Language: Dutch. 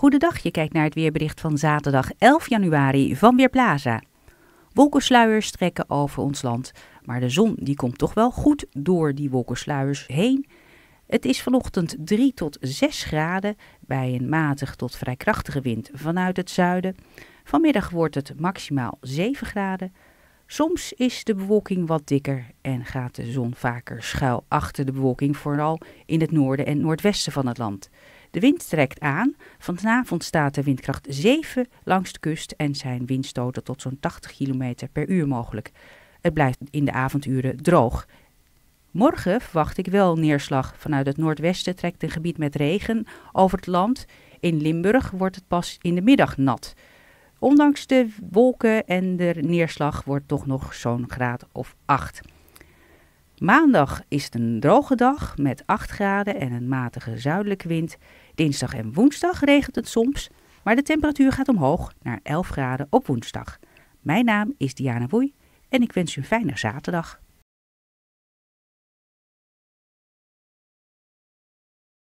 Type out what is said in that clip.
Goedendag, je kijkt naar het weerbericht van zaterdag 11 januari van Weerplaza. Wolkensluiers trekken over ons land, maar de zon die komt toch wel goed door die wolkensluiers heen. Het is vanochtend 3 tot 6 graden bij een matig tot vrij krachtige wind vanuit het zuiden. Vanmiddag wordt het maximaal 7 graden. Soms is de bewolking wat dikker en gaat de zon vaker schuil achter de bewolking, vooral in het noorden en noordwesten van het land. De wind trekt aan. Vanavond staat de windkracht 7 langs de kust en zijn windstoten tot zo'n 80 km per uur mogelijk. Het blijft in de avonduren droog. Morgen verwacht ik wel neerslag. Vanuit het noordwesten trekt een gebied met regen over het land. In Limburg wordt het pas in de middag nat. Ondanks de wolken en de neerslag wordt toch nog zo'n graad of 8. Maandag is het een droge dag met 8 graden en een matige zuidelijke wind. Dinsdag en woensdag regent het soms, maar de temperatuur gaat omhoog naar 11 graden op woensdag. Mijn naam is Diana Woei en ik wens u een fijne zaterdag.